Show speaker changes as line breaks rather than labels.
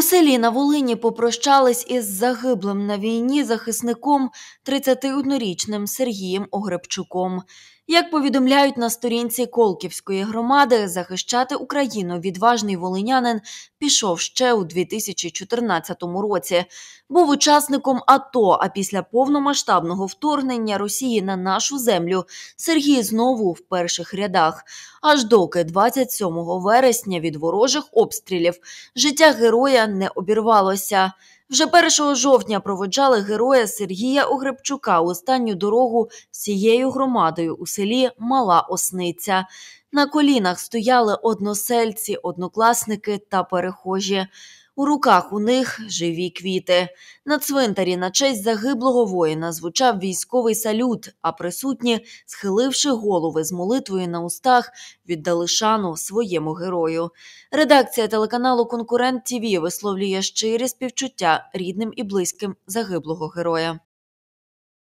У селі на Волині попрощались із загиблим на війні захисником 31-річним Сергієм Огребчуком. Як повідомляють на сторінці Колківської громади, захищати Україну відважний волинянин пішов ще у 2014 році. Був учасником АТО. А після повномасштабного вторгнення Росії на нашу землю Сергій знову в перших рядах. Аж доки 27 вересня від ворожих обстрілів життя героя не обірвалося. Вже 1 жовтня проводжали героя Сергія Огребчука останню дорогу всією громадою у селі Мала Осниця. На колінах стояли односельці, однокласники та перехожі. У руках у них живі квіти. На цвинтарі на честь загиблого воїна звучав військовий салют, а присутні, схиливши голови з молитвою на устах, віддали шану своєму герою. Редакція телеканалу Конкурент Тіві висловлює щирі співчуття рідним і близьким загиблого героя.